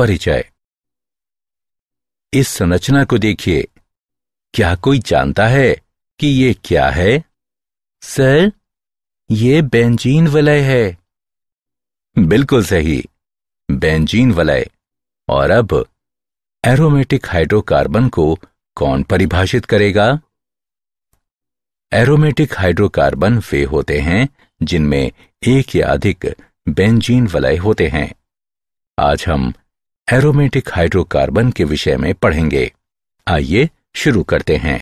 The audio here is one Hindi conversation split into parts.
परिचय इस संरचना को देखिए क्या कोई जानता है कि ये क्या है सर ये बेंजीन वलय है बिल्कुल सही बेंजीन वलय और अब एरोमेटिक हाइड्रोकार्बन को कौन परिभाषित करेगा एरोमेटिक हाइड्रोकार्बन वे होते हैं जिनमें एक या अधिक बेंजीन वलय होते हैं आज हम एरोमेटिक हाइड्रोकार्बन के विषय में पढ़ेंगे आइए शुरू करते हैं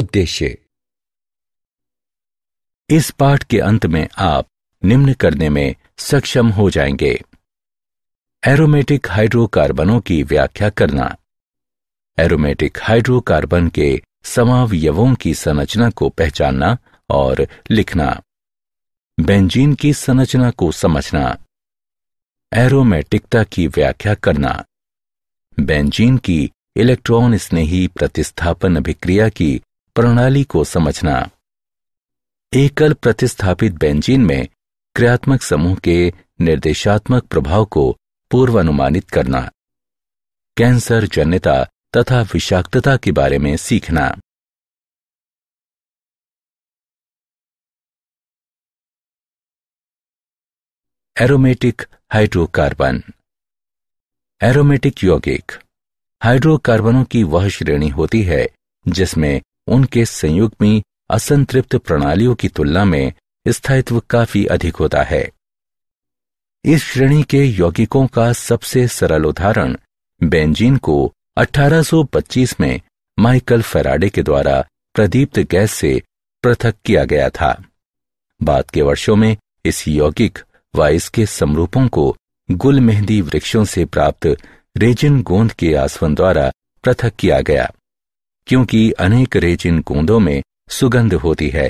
उद्देश्य इस पाठ के अंत में आप निम्न करने में सक्षम हो जाएंगे एरोमेटिक हाइड्रोकार्बनों की व्याख्या करना एरोमेटिक हाइड्रोकार्बन के समावयवों की संरचना को पहचानना और लिखना बेंजीन की संरचना को समझना एरोमेटिकता की व्याख्या करना बेंजीन की इलेक्ट्रॉन स्नेही प्रतिस्थापन अभिक्रिया की प्रणाली को समझना एकल प्रतिस्थापित बेंजीन में क्रियात्मक समूह के निर्देशात्मक प्रभाव को पूर्वानुमानित करना कैंसर जन्यता तथा विषाक्तता के बारे में सीखना एरोमेटिक हाइड्रोकार्बन एरोमेटिक यौगिक हाइड्रोकार्बनों की वह श्रेणी होती है जिसमें उनके संयुग्म में असंतृप्त प्रणालियों की तुलना में स्थायित्व काफी अधिक होता है इस श्रेणी के यौगिकों का सबसे सरल उदाहरण बेंजीन को 1825 में माइकल फेराडे के द्वारा प्रदीप्त गैस से पृथक किया गया था बाद के वर्षों में इस यौगिक व इसके समरूपों को गुल मेहंदी वृक्षों से प्राप्त रेजिन गोंद के आसवन द्वारा पृथक किया गया क्योंकि अनेक रेजिन गोंदों में सुगंध होती है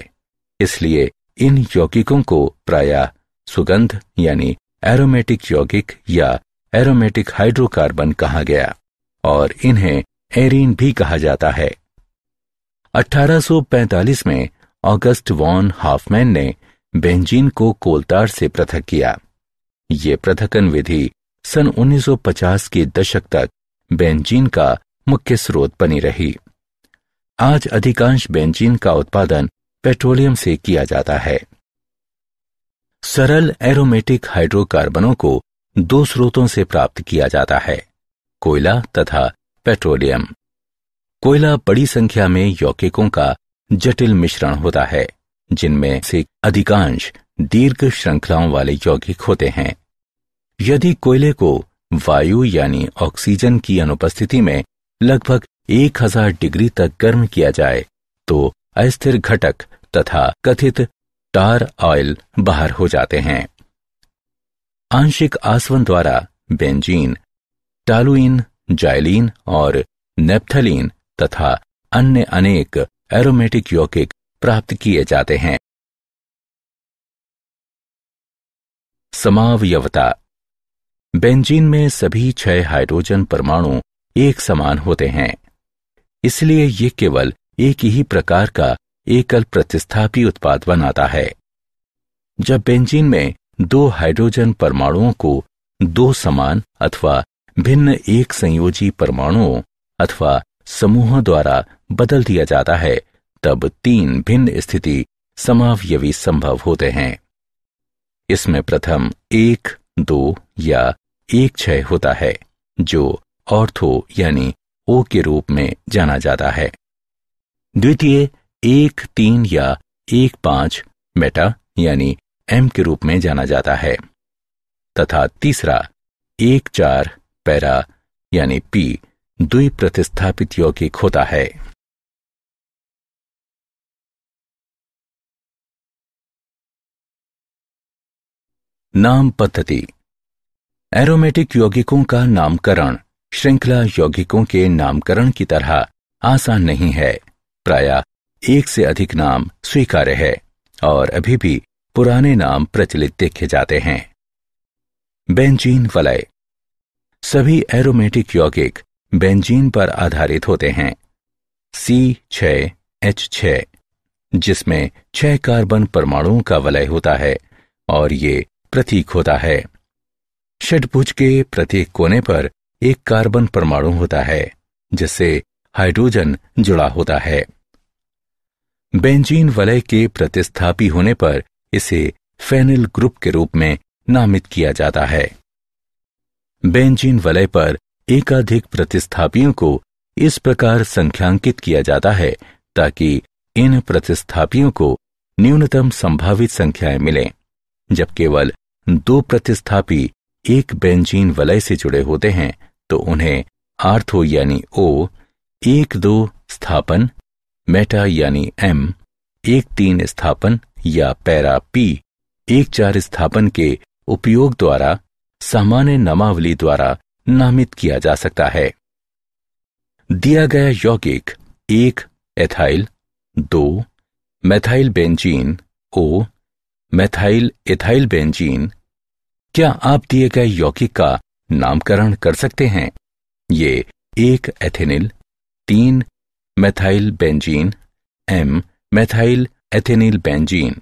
इसलिए इन यौगिकों को प्राय सुगंध यानी एरोमेटिक यौगिक या एरोमेटिक हाइड्रोकार्बन कहा गया और इन्हें एरिन भी कहा जाता है 1845 में ऑगस्ट वॉन हाफमैन ने बेंजीन को कोलतार से पृथक किया ये पृथकन विधि सन 1950 के दशक तक बेंजीन का मुख्य स्रोत बनी रही आज अधिकांश बेंजीन का उत्पादन पेट्रोलियम से किया जाता है सरल एरोमेटिक हाइड्रोकार्बनों को दो स्रोतों से प्राप्त किया जाता है कोयला तथा पेट्रोलियम कोयला बड़ी संख्या में यौकिकों का जटिल मिश्रण होता है जिनमें से अधिकांश दीर्घ श्रृंखलाओं वाले यौगिक होते हैं यदि कोयले को वायु यानी ऑक्सीजन की अनुपस्थिति में लगभग 1000 डिग्री तक गर्म किया जाए तो अस्थिर घटक तथा कथित टार ऑयल बाहर हो जाते हैं आंशिक आसवन द्वारा बेंजीन टालुइन जाइलिन और नेप्थलीन तथा अन्य अनेक एरोमेटिक यौगिक प्राप्त किए जाते हैं समावयवता बेंजीन में सभी छह हाइड्रोजन परमाणु एक समान होते हैं इसलिए ये केवल एक ही प्रकार का एकल प्रतिस्थापी उत्पाद बनाता है जब बेंजीन में दो हाइड्रोजन परमाणुओं को दो समान अथवा भिन्न एक संयोजी परमाणुओं अथवा समूहों द्वारा बदल दिया जाता है तब तीन भिन्न स्थिति समावयवी संभव होते हैं इसमें प्रथम एक दो या एक क्षय होता है जो ऑर्थो यानी ओ के रूप में जाना जाता है द्वितीय एक तीन या एक पांच मेटा यानी एम के रूप में जाना जाता है तथा तीसरा एक चार पैरा यानी पी द्विप्रतिस्थापित यौगिक होता है नाम पद्धति एरोमेटिक यौगिकों का नामकरण श्रृंखला यौगिकों के नामकरण की तरह आसान नहीं है प्राय एक से अधिक नाम स्वीकार्य है और अभी भी पुराने नाम प्रचलित देखे जाते हैं बेंजीन वलय सभी एरोमेटिक यौगिक बेंजीन पर आधारित होते हैं सी छ एच छ जिसमें छह कार्बन परमाणुओं का वलय होता है और ये प्रतीक होता है षटभुज के प्रत्येक कोने पर एक कार्बन परमाणु होता है जिससे हाइड्रोजन जुड़ा होता है बेंजीन वलय के प्रतिस्थापी होने पर इसे फेनिल ग्रुप के रूप में नामित किया जाता है बेंजीन वलय पर एकाधिक प्रतिस्थापियों को इस प्रकार संख्यांकित किया जाता है ताकि इन प्रतिस्थापियों को न्यूनतम संभावित संख्याएं मिलें जब केवल दो प्रतिस्थापी एक बेंजीन वलय से जुड़े होते हैं तो उन्हें आर्थो यानी ओ एक दो स्थापन मेटा यानी एम एक तीन स्थापन या पैरा पी एक चार स्थापन के उपयोग द्वारा सामान्य नमावली द्वारा नामित किया जा सकता है दिया गया यौगिक एक एथाइल दो methyl benzene o methyl ethyl benzene क्या आप दिए गए यौगिक का नामकरण कर सकते हैं ये एक एथेनिल तीन methyl benzene m methyl ethenyl benzene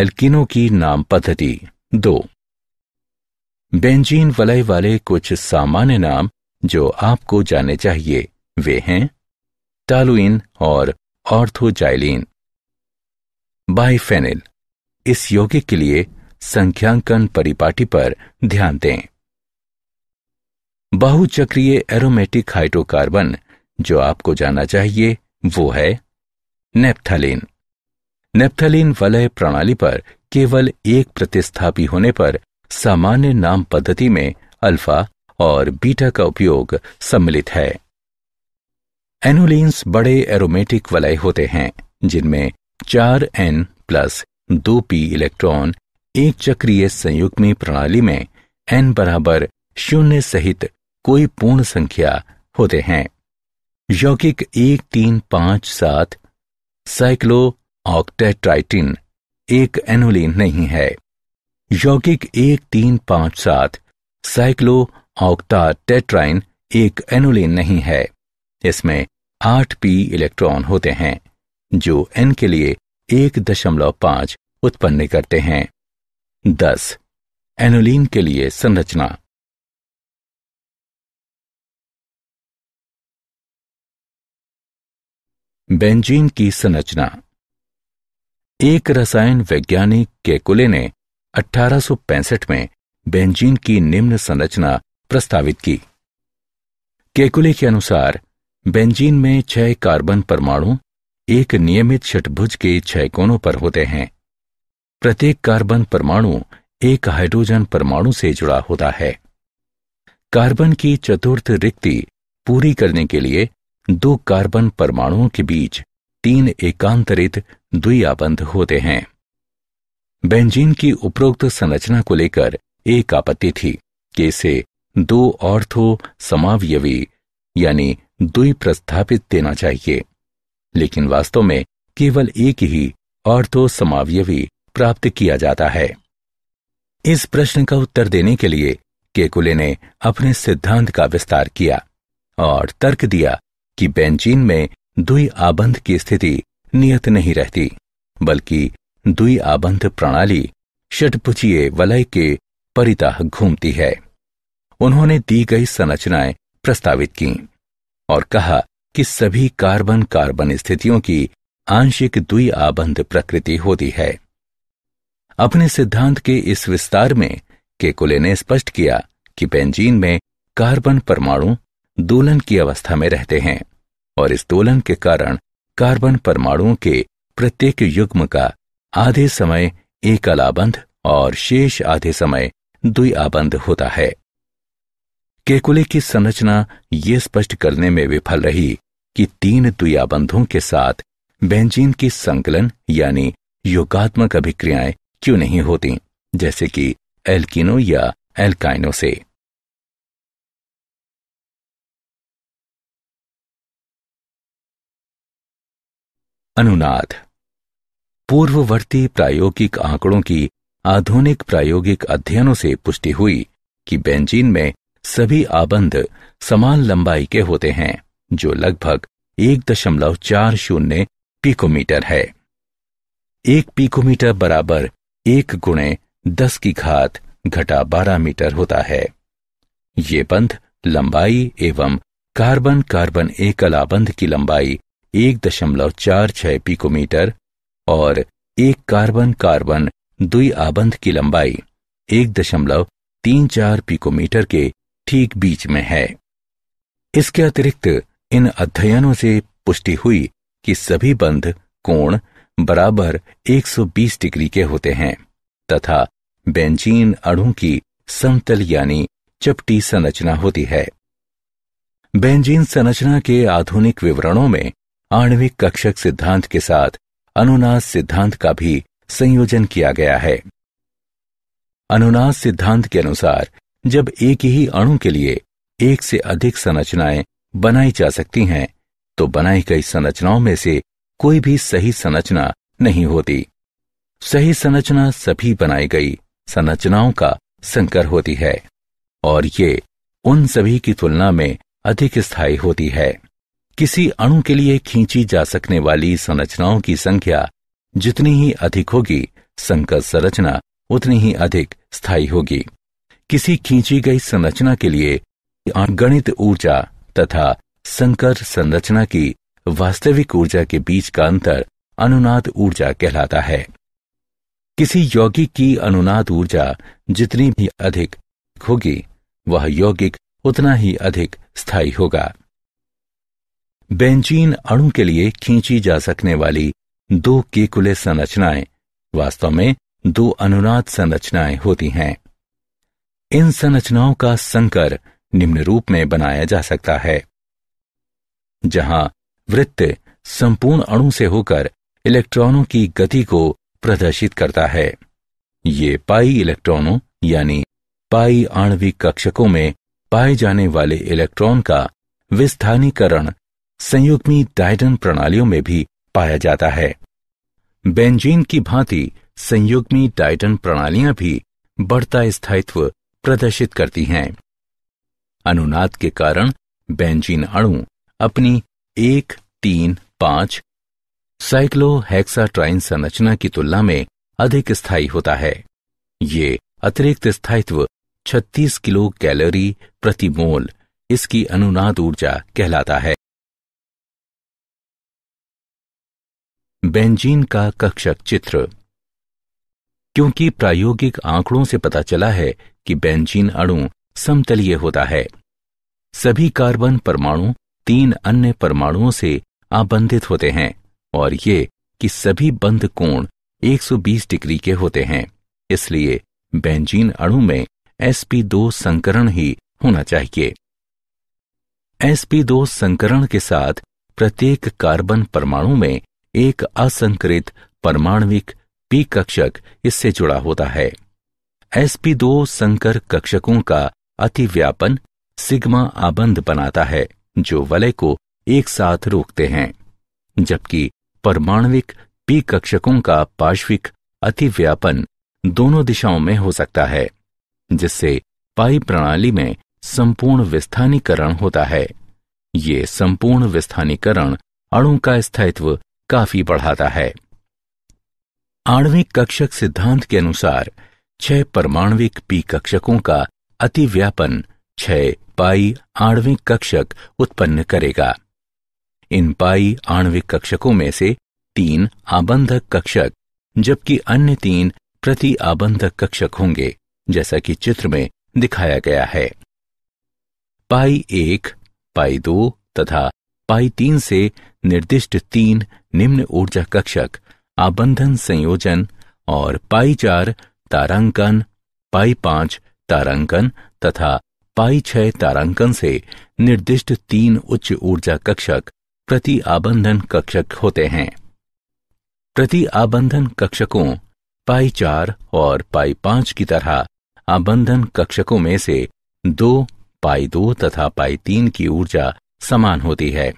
एल्किनों की नाम पद्धति दो बेंजीन वलय वाले कुछ सामान्य नाम जो आपको जाने चाहिए वे हैं टालुइन और ऑर्थोजाइलिन बाइफेनिल इस यौगिक के लिए संख्यांकन परिपाटी पर ध्यान दें बहुचक्रीय एरोमेटिक हाइड्रोकार्बन जो आपको जाना चाहिए वो है नेप्थलिन नेप्थलिन वलय प्रणाली पर केवल एक प्रतिस्थापी होने पर सामान्य नाम पद्धति में अल्फा और बीटा का उपयोग सम्मिलित है एनुलिन्स बड़े एरोमेटिक वलय होते हैं जिनमें चार एन प्लस दो पी इलेक्ट्रॉन एक चक्रीय संयुग्मी प्रणाली में एन बराबर शून्य सहित कोई पूर्ण संख्या होते हैं यौगिक एक तीन पांच सात साइक्लो ऑक्टेट्राइटिन एक एनुलिन नहीं है यौगिक एक तीन पांच सात साइक्लो ऑक्टा टेट्राइन एक एनुलिन नहीं है इसमें आठ पी इलेक्ट्रॉन होते हैं जो एन के लिए एक दशमलव पांच उत्पन्न करते हैं दस एनोलिन के लिए संरचना बेंजीन की संरचना एक रसायन वैज्ञानिक केकुले ने 1865 में बेंजीन की निम्न संरचना प्रस्तावित की केकुले के अनुसार बेंजीन में छह कार्बन परमाणु एक नियमित षटभुज के छह कोनों पर होते हैं प्रत्येक कार्बन परमाणु एक हाइड्रोजन परमाणु से जुड़ा होता है कार्बन की चतुर्थ रिक्ति पूरी करने के लिए दो कार्बन परमाणुओं के बीच तीन एकांतरित द्वियाबंध होते हैं बेंजीन की उपरोक्त संरचना को लेकर एक आपत्ति थी कि इसे दो ऑर्थो समावयवी यानी दुई प्रस्थापित देना चाहिए लेकिन वास्तव में केवल एक ही और तो समावयवी प्राप्त किया जाता है इस प्रश्न का उत्तर देने के लिए केकुले ने अपने सिद्धांत का विस्तार किया और तर्क दिया कि बेंजीन में दुई आबंध की स्थिति नियत नहीं रहती बल्कि दुई आबंध प्रणाली षटपुचीय वलय के परिता घूमती है उन्होंने दी गई संरचनाएं प्रस्तावित कीं और कहा कि सभी कार्बन कार्बन स्थितियों की आंशिक द्वि आबंध प्रकृति होती है अपने सिद्धांत के इस विस्तार में केकुले ने स्पष्ट किया कि बेंजीन में कार्बन परमाणु दोलन की अवस्था में रहते हैं और इस दोलन के कारण कार्बन परमाणुओं के प्रत्येक युग्म का आधे समय एकल आबंध और शेष आधे समय द्वि आबंध होता है केकुले की संरचना ये स्पष्ट करने में विफल रही कि तीन तुयाबंधों के साथ बेंजीन की संकलन यानी योगात्मक अभिक्रियाएं क्यों नहीं होती जैसे कि एल्किनो या एल्काइनो से अनुनाद पूर्ववर्ती प्रायोगिक आंकड़ों की आधुनिक प्रायोगिक अध्ययनों से पुष्टि हुई कि बेंजीन में सभी आबंध समान लंबाई के होते हैं जो लगभग एक दशमलव चार शून्य पीकोमीटर है एक पीकोमीटर बराबर एक गुणे दस की घात घटा बारह मीटर होता है ये बंध लंबाई एवं कार्बन कार्बन एकल आबंध की लंबाई एक दशमलव चार छह पीकोमीटर और एक कार्बन कार्बन दुई आबंध की लंबाई एक दशमलव तीन चार पीकोमीटर के ठीक बीच में है इसके अतिरिक्त इन अध्ययनों से पुष्टि हुई कि सभी बंध कोण बराबर 120 डिग्री के होते हैं तथा बेंजीन अणु की समतल यानी चपटी संरचना होती है बेंजीन संरचना के आधुनिक विवरणों में आणविक कक्षक सिद्धांत के साथ अनुनास सिद्धांत का भी संयोजन किया गया है अनुनास सिद्धांत के अनुसार जब एक ही अणु के लिए एक से अधिक संरचनाएं बनाई जा सकती हैं तो बनाई गई संरचनाओं में से कोई भी सही संरचना नहीं होती सही संरचना सभी बनाई गई संरचनाओं का संकर होती है और ये उन सभी की तुलना में अधिक स्थायी होती है किसी अणु के लिए खींची जा सकने वाली संरचनाओं की संख्या जितनी ही अधिक होगी संकर संरचना उतनी ही अधिक स्थायी होगी किसी खींची गई संरचना के लिए गणित ऊर्जा तथा संकर संरचना की वास्तविक ऊर्जा के बीच का अंतर अनुनाद ऊर्जा कहलाता है किसी यौगिक की अनुनाद ऊर्जा जितनी भी अधिक होगी वह यौगिक उतना ही अधिक स्थायी होगा बेंजीन अणु के लिए खींची जा सकने वाली दो केकुले संरचनाएं वास्तव में दो अनुनाद संरचनाएं होती हैं इन संरचनाओं का संकर निम्न रूप में बनाया जा सकता है जहां वृत्त संपूर्ण अणु से होकर इलेक्ट्रॉनों की गति को प्रदर्शित करता है ये पाई इलेक्ट्रॉनों यानी पाई आणविक कक्षकों में पाए जाने वाले इलेक्ट्रॉन का विस्थानीकरण संयुग्मी डायडन प्रणालियों में भी पाया जाता है बेंजीन की भांति संयुग्मी डायटन प्रणालियां भी बढ़ता स्थायित्व प्रदर्शित करती हैं अनुनाद के कारण बेंजीन अणु अपनी एक तीन पांच साइक्लोहेक्साट्राइन संरचना की तुलना में अधिक स्थायी होता है ये अतिरिक्त स्थायित्व 36 किलो कैलोरी प्रति मोल इसकी अनुनाद ऊर्जा कहलाता है बेंजीन का कक्षक चित्र क्योंकि प्रायोगिक आंकड़ों से पता चला है कि बेंजीन अणु समतलीय होता है सभी कार्बन परमाणु तीन अन्य परमाणुओं से आबंधित होते हैं और ये कि सभी बंद कोण 120 डिग्री के होते हैं इसलिए बेंजीन अणु में sp2 संकरण ही होना चाहिए sp2 संकरण के साथ प्रत्येक कार्बन परमाणु में एक असंकृत परमाणविक पी कक्षक इससे जुड़ा होता है एसपी दो संकर कक्षकों का अतिव्यापन सिग्मा आबंध बनाता है जो वलय को एक साथ रोकते हैं जबकि परमाणविक पी कक्षकों का पार्श्विक अतिव्यापन दोनों दिशाओं में हो सकता है जिससे पाई प्रणाली में संपूर्ण विस्थानीकरण होता है ये संपूर्ण विस्थानीकरण अणु का स्थायित्व काफी बढ़ाता है आणविक कक्षक सिद्धांत के अनुसार छह परमाणविक पी कक्षकों का अतिव्यापन छह पाई आणविक कक्षक उत्पन्न करेगा इन पाई आणविक कक्षकों में से तीन आबंधक कक्षक जबकि अन्य तीन प्रति आबंधक कक्षक होंगे जैसा कि चित्र में दिखाया गया है पाई एक पाई दो तथा पाई तीन से निर्दिष्ट तीन निम्न ऊर्जा कक्षक आबंधन संयोजन और पाई चार तारांकन पाई पांच तारांकन तथा पाई छह तारांकन से निर्दिष्ट तीन उच्च ऊर्जा कक्षक प्रति आबंधन कक्षक होते हैं प्रति आबंधन कक्षकों पाई चार और पाई पांच की तरह आबंधन कक्षकों में से दो पाई दो तथा पाई तीन की ऊर्जा समान होती है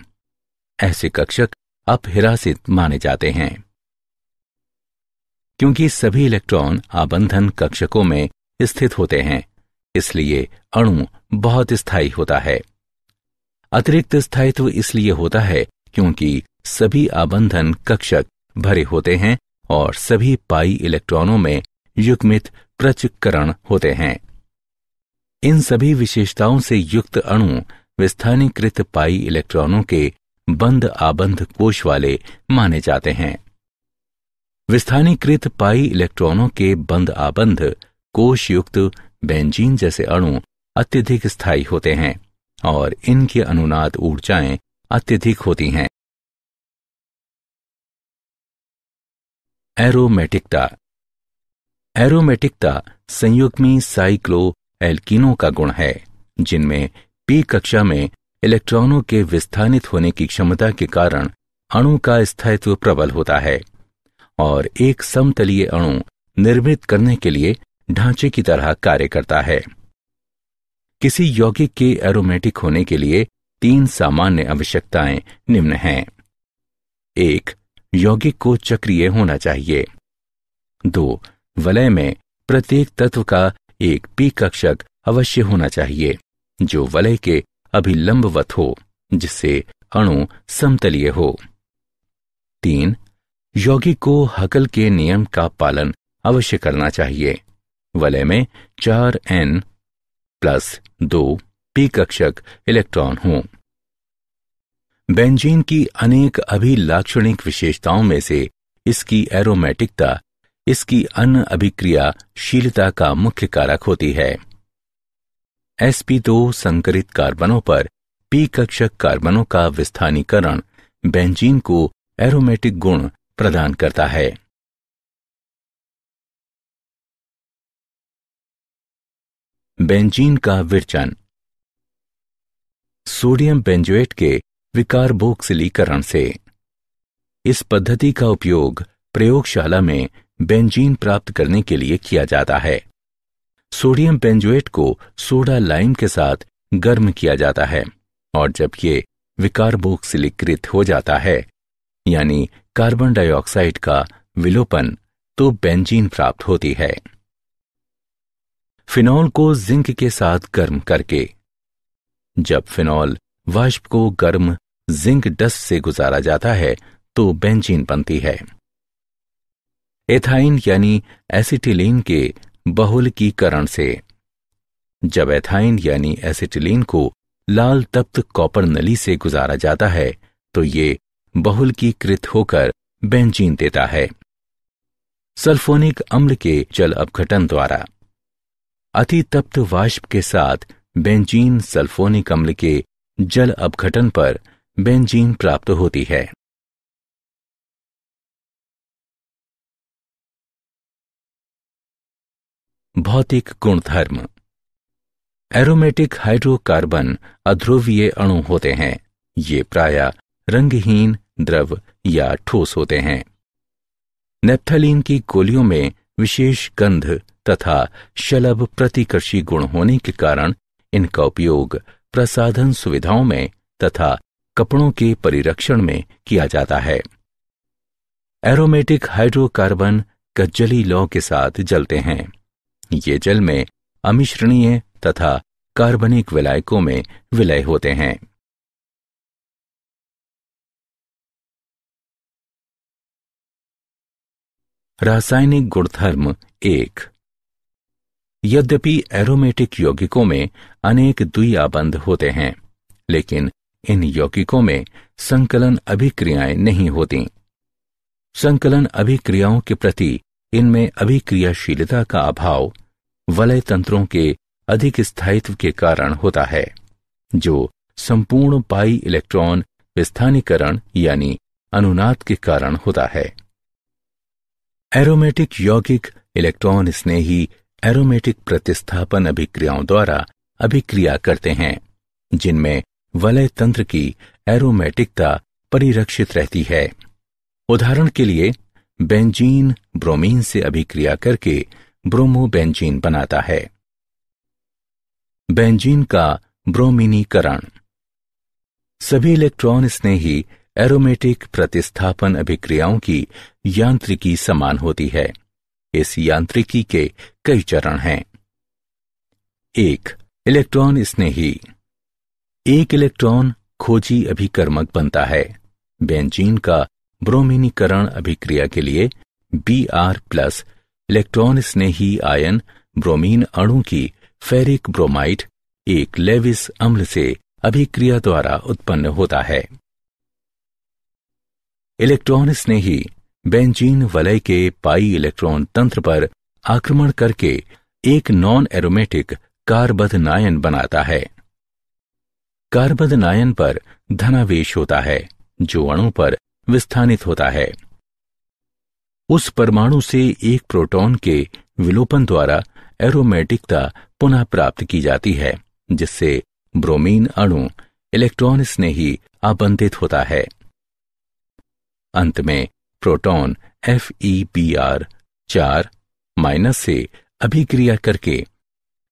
ऐसे कक्षक अपहिरासित माने जाते हैं क्योंकि सभी इलेक्ट्रॉन आबंधन कक्षकों में स्थित होते हैं इसलिए अणु बहुत स्थायी होता है अतिरिक्त स्थायित्व इसलिए होता है क्योंकि सभी आबंधन कक्षक भरे होते हैं और सभी पाई इलेक्ट्रॉनों में युग्मित प्रचकरण होते हैं इन सभी विशेषताओं से युक्त अणु विस्थानीकृत पाई इलेक्ट्रॉनों के बंद आबंध कोश वाले माने जाते हैं विस्थानीकृत पाई इलेक्ट्रॉनों के बंद आबंध कोशयुक्त बेंजीन जैसे अणु अत्यधिक स्थायी होते हैं और इनकी अनुनाद ऊर्जाएं अत्यधिक होती हैं एरोमेटिकता एरोमेटिकता संयुग्मी साइक्लो एल्किनों का गुण है जिनमें पी कक्षा में इलेक्ट्रॉनों के विस्थानित होने की क्षमता के कारण अणु का स्थायित्व प्रबल होता है और एक समतलीय अणु निर्मित करने के लिए ढांचे की तरह कार्य करता है किसी यौगिक के एरोमेटिक होने के लिए तीन सामान्य आवश्यकताएं निम्न हैं एक यौगिक को चक्रिय होना चाहिए दो वलय में प्रत्येक तत्व का एक पी कक्षक अवश्य होना चाहिए जो वलय के अभिलंबवत हो जिससे अणु समतलीय हो तीन योगी को हकल के नियम का पालन अवश्य करना चाहिए वलय में चार एन प्लस दो पी कक्षक इलेक्ट्रॉन हो बेंजीन की अनेक अभिलाक्षणिक विशेषताओं में से इसकी एरोमेटिकता इसकी अन्य अभिक्रियाशीलता का मुख्य कारक होती है एसपी दो संकरित कार्बनों पर पी कक्षक कार्बनों का विस्थानीकरण बेंजीन को एरोमेटिक गुण प्रदान करता है बेंजीन का विरचन सोडियम बेंजोएट के विकारबोक्सिलीकरण से इस पद्धति का उपयोग प्रयोगशाला में बेंजीन प्राप्त करने के लिए किया जाता है सोडियम बेंजोएट को सोडा लाइम के साथ गर्म किया जाता है और जब ये विकारबोक्सिलीकृत हो जाता है यानी कार्बन डाइऑक्साइड का विलोपन तो बेंजीन प्राप्त होती है फिनॉल को जिंक के साथ गर्म करके जब फिनॉल वाष्प को गर्म जिंक डस्ट से गुजारा जाता है तो बेंजीन बनती है एथाइन यानी एसिटिलीन के बहुलकीकरण से जब एथाइन यानी एसिटिलीन को लाल तप्त कॉपर नली से गुजारा जाता है तो ये बहुल की कृत होकर बेंजीन देता है सल्फोनिक अम्ल के जल अपघटन द्वारा अति तप्त वाष्प के साथ बेंजीन सल्फोनिक अम्ल के जल अपघटन पर बेंजीन प्राप्त होती है भौतिक गुणधर्म एरोमेटिक हाइड्रोकार्बन अध्रुवीय अणु होते हैं ये प्राय रंगहीन द्रव या ठोस होते हैं नेप्थलीन की गोलियों में विशेष गंध तथा शलभ प्रतिकर्षी गुण होने के कारण इनका उपयोग प्रसाधन सुविधाओं में तथा कपड़ों के परिरक्षण में किया जाता है एरोमेटिक हाइड्रोकार्बन कज्जली लौ के साथ जलते हैं ये जल में अमिश्रणीय तथा कार्बनिक विलायकों में विलय होते हैं रासायनिक गुणधर्म एक यद्यपि एरोमेटिक यौगिकों में अनेक द्वियाबंध होते हैं लेकिन इन यौगिकों में संकलन अभिक्रियाएं नहीं होती संकलन अभिक्रियाओं के प्रति इनमें अभिक्रियाशीलता का अभाव वलय तंत्रों के अधिक स्थायित्व के कारण होता है जो संपूर्ण पाई इलेक्ट्रॉन विस्थानीकरण यानी अनुनाद के कारण होता है एरोमेटिक यौगिक इलेक्ट्रॉन स्नेही एरोमेटिक प्रतिस्थापन अभिक्रियाओं द्वारा अभिक्रिया करते हैं जिनमें वलय तंत्र की एरोमेटिकता परिरक्षित रहती है उदाहरण के लिए बेंजीन ब्रोमीन से अभिक्रिया करके ब्रोमोबेंजीन बनाता है बेंजीन का ब्रोमिनीकरण सभी इलेक्ट्रॉन स्नेही एरोमेटिक प्रतिस्थापन अभिक्रियाओं की यांत्रिकी समान होती है इस यांत्रिकी के कई चरण हैं एक इलेक्ट्रॉन स्नेही एक इलेक्ट्रॉन खोजी अभिकर्मक बनता है बेंजीन का ब्रोमिनीकरण अभिक्रिया के लिए बी आर प्लस इलेक्ट्रॉन स्नेही आयन ब्रोमीन अणु की फेरिक ब्रोमाइड एक लेविस अम्ल से अभिक्रिया द्वारा उत्पन्न होता है इलेक्ट्रॉनिस ने ही बेंजीन वलय के पाई इलेक्ट्रॉन तंत्र पर आक्रमण करके एक नॉन एरोमेटिक कार्बद नायन बनाता है कार्बद नायन पर धनावेश होता है जो अणु पर विस्थानित होता है उस परमाणु से एक प्रोटॉन के विलोपन द्वारा एरोमेटिकता पुनः प्राप्त की जाती है जिससे ब्रोमीन अणु इलेक्ट्रॉन स्नेही ही आबंधित होता है अंत में proton F E P R चार माइनस से अभिक्रिया करके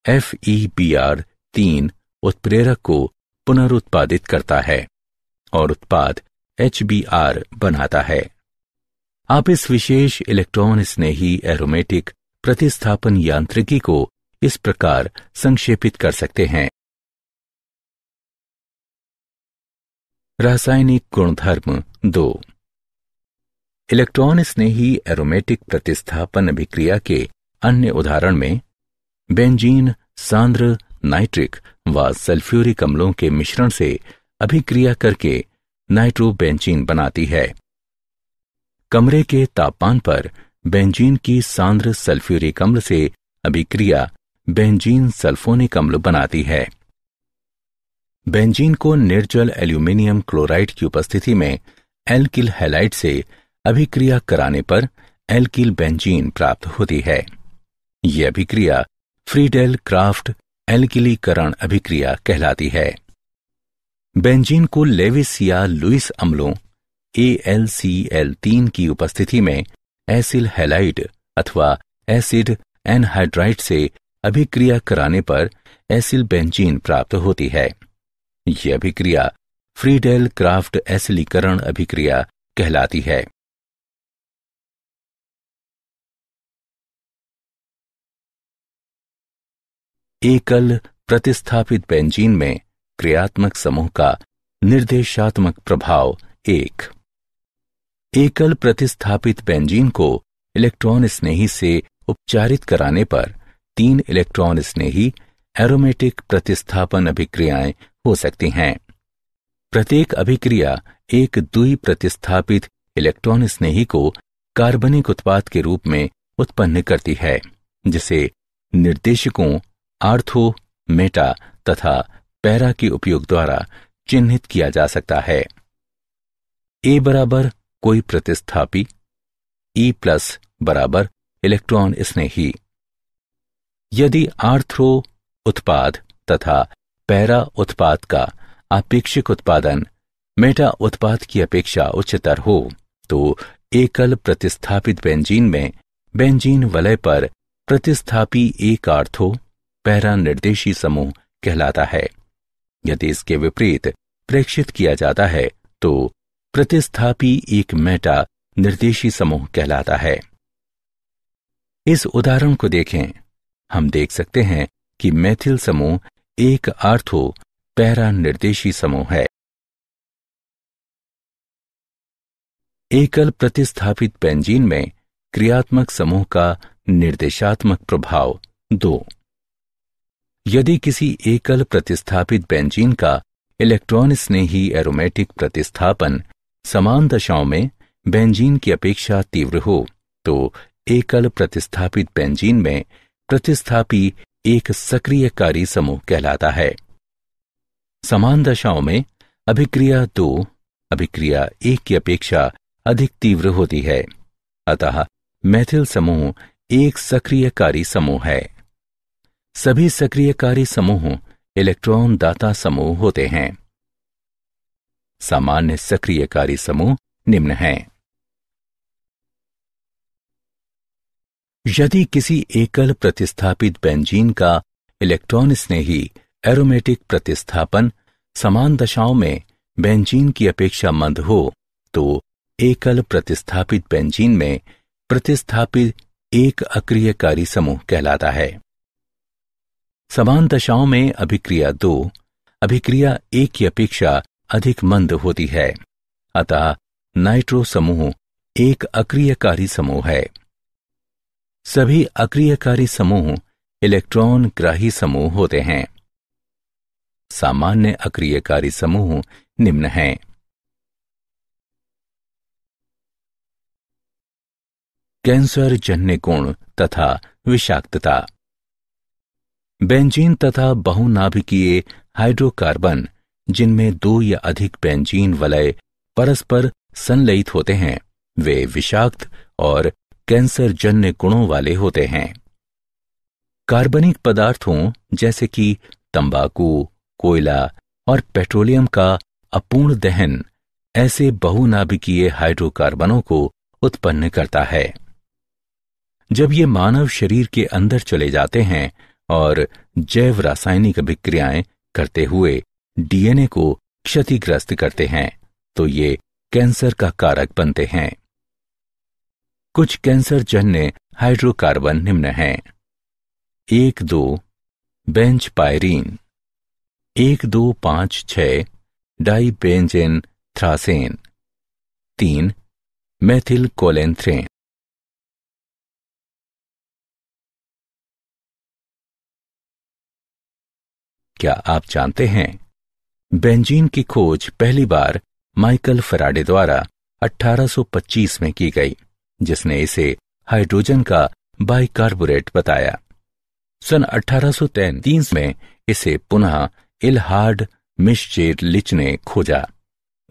एफ ई पी आर तीन उत्प्रेरक को पुनरुत्पादित करता है और उत्पाद एच बी आर बनाता है आप इस विशेष इलेक्ट्रॉन स्नेही एरोमेटिक प्रतिस्थापन यांत्रिकी को इस प्रकार संक्षेपित कर सकते हैं रासायनिक गुणधर्म दो इलेक्ट्रॉन स्नेही एरोमेटिक प्रतिस्थापन अभिक्रिया के अन्य उदाहरण में बेंजीन सांद्र नाइट्रिक व सल्फ्यूरिक अम्लों के मिश्रण से अभिक्रिया करके नाइट्रोबेंजीन बनाती है कमरे के तापमान पर बेंजीन की सांद्र सल्फ्यूरिक अम्ल से अभिक्रिया बेंजीन सल्फोनिक अम्ल बनाती है बेंजीन को निर्जल एल्यूमिनियम क्लोराइड की उपस्थिति में एल्किल हैलाइड से अभिक्रिया कराने पर एल्किल बेंजीन प्राप्त होती है यह अभिक्रिया फ्रीडेल क्राफ्ट एल्किलीकरण अभिक्रिया कहलाती है बेंजीन को लेविस या लुइस अम्लों ए एल सी एल तीन की उपस्थिति में एसिल हेलाइड अथवा एसिड एनहाइड्राइड से अभिक्रिया कराने पर एसिल बेंजीन प्राप्त होती है यह अभिक्रिया फ्रीडेल क्राफ्ट एसिलीकरण अभिक्रिया कहलाती है एकल प्रतिस्थापित बेंजीन में क्रियात्मक समूह का निर्देशात्मक प्रभाव एक एकल प्रतिस्थापित बेंजीन को इलेक्ट्रॉन स्नेही से उपचारित कराने पर तीन इलेक्ट्रॉन स्नेही एरोमेटिक प्रतिस्थापन अभिक्रियाएं हो सकती हैं प्रत्येक अभिक्रिया एक दुई प्रतिस्थापित इलेक्ट्रॉन स्नेही को कार्बनिक उत्पाद के रूप में उत्पन्न करती है जिसे निर्देशकों आर्थो मेटा तथा पैरा के उपयोग द्वारा चिन्हित किया जा सकता है ए बराबर कोई प्रतिस्थापी ई प्लस बराबर इलेक्ट्रॉन स्नेही यदि आर्थ्रो उत्पाद तथा पैरा उत्पाद का आपेक्षिक उत्पादन मेटा उत्पाद की अपेक्षा उच्चतर हो तो एकल प्रतिस्थापित बेंजीन में बेंजीन वलय पर प्रतिस्थापी एक आर्थो पहरा निर्देशी समूह कहलाता है यदि इसके विपरीत प्रेक्षित किया जाता है तो प्रतिस्थापी एक मेटा निर्देशी समूह कहलाता है इस उदाहरण को देखें हम देख सकते हैं कि मैथिल समूह एक आर्थो पैरा निर्देशी समूह है एकल प्रतिस्थापित पेंजीन में क्रियात्मक समूह का निर्देशात्मक प्रभाव दो यदि किसी एकल प्रतिस्थापित बेंजीन का इलेक्ट्रॉन स्नेही एरोमेटिक प्रतिस्थापन समान दशाओं में बेंजीन की अपेक्षा तीव्र हो तो एकल प्रतिस्थापित बेंजीन में प्रतिस्थापी एक सक्रियकारी समूह कहलाता है समान दशाओं में अभिक्रिया दो अभिक्रिया एक की अपेक्षा अधिक तीव्र होती है अतः मैथिल समूह एक सक्रियकारी समूह है सभी सक्रियकारी समूह इलेक्ट्रॉन दाता समूह होते हैं सामान्य सक्रियकारी समूह निम्न हैं यदि किसी एकल प्रतिस्थापित बेंजीन का इलेक्ट्रॉन स्नेही एरोमेटिक प्रतिस्थापन समान दशाओं में बेंजीन की अपेक्षा मंद हो तो एकल प्रतिस्थापित बेंजीन में प्रतिस्थापित एक अक्रियकारी समूह कहलाता है समान दशाओं में अभिक्रिया दो अभिक्रिया एक की अपेक्षा अधिक मंद होती है अतः नाइट्रो समूह एक अक्रियकारी समूह है सभी अक्रियकारी समूह इलेक्ट्रॉन ग्राही समूह होते हैं सामान्य अक्रियकारी समूह निम्न हैं कैंसर जन्य गुण तथा विषाक्तता बेंजीन तथा बहुनाभिकीय हाइड्रोकार्बन जिनमें दो या अधिक बेंजीन वलय परस्पर संलयित होते हैं वे विषाक्त और कैंसर जन्य गुणों वाले होते हैं कार्बनिक पदार्थों जैसे कि तंबाकू कोयला और पेट्रोलियम का अपूर्ण दहन ऐसे बहुनाभिकीय हाइड्रोकार्बनों को उत्पन्न करता है जब ये मानव शरीर के अंदर चले जाते हैं और जैव रासायनिक अभिक्रियाएं करते हुए डीएनए को क्षतिग्रस्त करते हैं तो ये कैंसर का कारक बनते हैं कुछ कैंसर जन्य हाइड्रोकार्बन निम्न हैं एक दो बेंच पायरीन एक दो पांच छ डाई बेंजेन थ्रासेन तीन मैथिल कोलेंथ्रेन क्या आप जानते हैं बेंजीन की खोज पहली बार माइकल फराडे द्वारा 1825 में की गई जिसने इसे हाइड्रोजन का बाइकार्बोरेट बताया सन अठारह में इसे पुनः इलहार्ड मिशेर लिच ने खोजा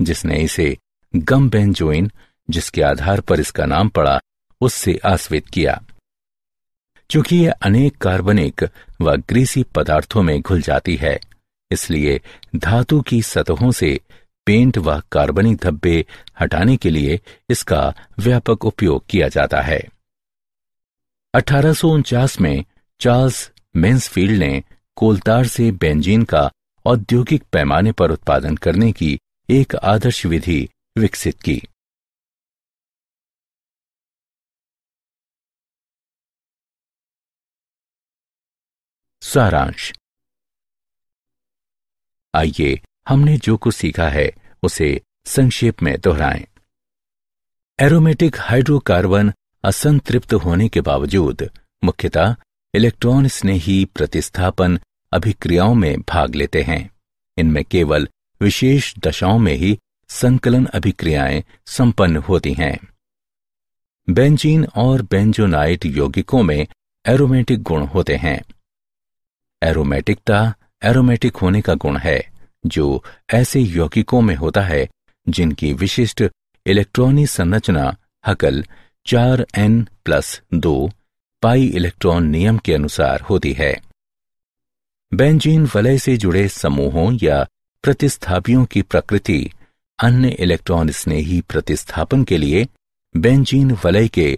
जिसने इसे गम बेंजोइन जिसके आधार पर इसका नाम पड़ा उससे आस्वित किया चूंकि ये अनेक कार्बनिक व ग्रीसी पदार्थों में घुल जाती है इसलिए धातु की सतहों से पेंट व कार्बनिक धब्बे हटाने के लिए इसका व्यापक उपयोग किया जाता है अठारह में चार्ल्स मेन्सफील्ड ने कोलतार से बेंजीन का औद्योगिक पैमाने पर उत्पादन करने की एक आदर्श विधि विकसित की सारांश आइए हमने जो कुछ सीखा है उसे संक्षेप में दोहराएं। एरोमेटिक हाइड्रोकार्बन असंतृप्त होने के बावजूद मुख्यतः इलेक्ट्रॉन स्नेही प्रतिस्थापन अभिक्रियाओं में भाग लेते हैं इनमें केवल विशेष दशाओं में ही संकलन अभिक्रियाएं संपन्न होती हैं बेंजीन और बेंजोनाइट यौगिकों में एरोमेटिक गुण होते हैं एरोमेटिकता एरोमेटिक होने का गुण है जो ऐसे यौगिकों में होता है जिनकी विशिष्ट इलेक्ट्रॉनी संरचना हकल चार एन प्लस दो पाई इलेक्ट्रॉन नियम के अनुसार होती है बेंजीन वलय से जुड़े समूहों या प्रतिस्थापियों की प्रकृति अन्य इलेक्ट्रॉन स्नेही प्रतिस्थापन के लिए बेंजीन वलय के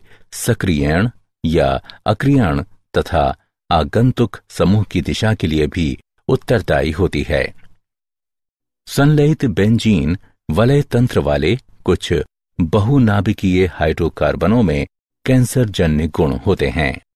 सक्रियण या अक्रियण तथा आगंतुक समूह की दिशा के लिए भी उत्तरदायी होती है संलयित बेंजीन वलय तंत्र वाले कुछ बहुनाभिकीय हाइड्रोकार्बनों में कैंसर जन्य गुण होते हैं